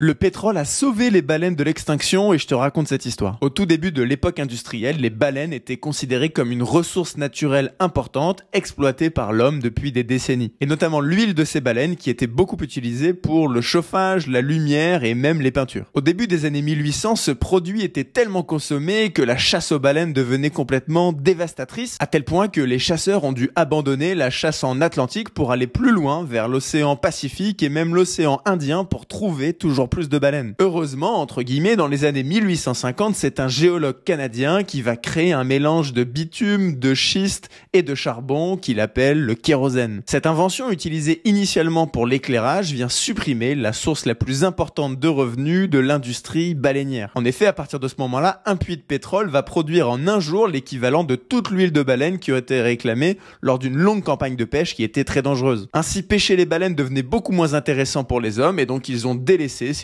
Le pétrole a sauvé les baleines de l'extinction et je te raconte cette histoire. Au tout début de l'époque industrielle, les baleines étaient considérées comme une ressource naturelle importante exploitée par l'homme depuis des décennies. Et notamment l'huile de ces baleines qui était beaucoup utilisée pour le chauffage, la lumière et même les peintures. Au début des années 1800, ce produit était tellement consommé que la chasse aux baleines devenait complètement dévastatrice, à tel point que les chasseurs ont dû abandonner la chasse en Atlantique pour aller plus loin vers l'océan Pacifique et même l'océan Indien pour trouver toujours plus de baleines. Heureusement, entre guillemets, dans les années 1850, c'est un géologue canadien qui va créer un mélange de bitume, de schiste et de charbon qu'il appelle le kérosène. Cette invention utilisée initialement pour l'éclairage vient supprimer la source la plus importante de revenus de l'industrie baleinière. En effet, à partir de ce moment-là, un puits de pétrole va produire en un jour l'équivalent de toute l'huile de baleine qui aurait été réclamée lors d'une longue campagne de pêche qui était très dangereuse. Ainsi, pêcher les baleines devenait beaucoup moins intéressant pour les hommes et donc ils ont délaissé